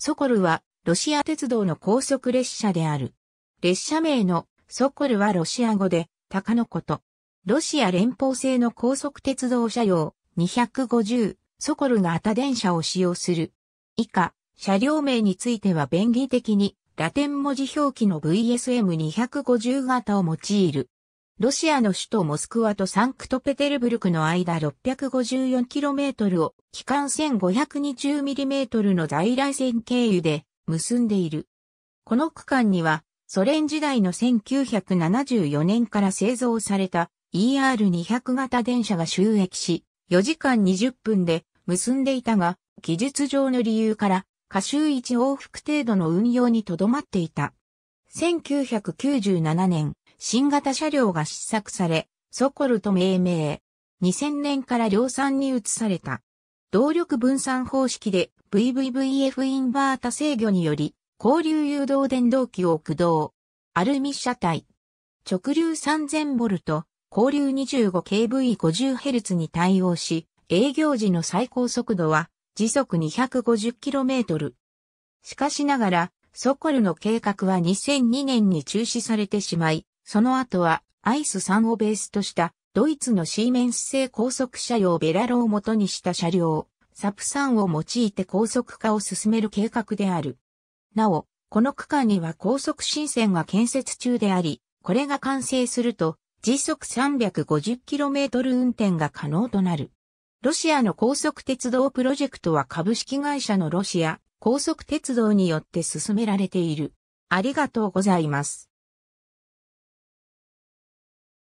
ソコルはロシア鉄道の高速列車である。列車名のソコルはロシア語でタカのこと。ロシア連邦製の高速鉄道車両250ソコル型電車を使用する。以下、車両名については便宜的にラテン文字表記の VSM250 型を用いる。ロシアの首都モスクワとサンクトペテルブルクの間 654km を期間 1520mm の在来線経由で結んでいる。この区間にはソ連時代の1974年から製造された ER200 型電車が収益し、4時間20分で結んでいたが、技術上の理由から過週1往復程度の運用にとどまっていた。1997年、新型車両が試作され、ソコルと命名。2000年から量産に移された。動力分散方式で VVVF インバータ制御により、交流誘導電動機を駆動。アルミ車体。直流3 0 0 0ト、交流 25kV50Hz に対応し、営業時の最高速度は時速 250km。しかしながら、ソコルの計画は2002年に中止されてしまい、その後は、アイス3をベースとした、ドイツのシーメンス製高速車両ベラロを元にした車両、サプ3を用いて高速化を進める計画である。なお、この区間には高速新線が建設中であり、これが完成すると、時速 350km 運転が可能となる。ロシアの高速鉄道プロジェクトは株式会社のロシア高速鉄道によって進められている。ありがとうございます。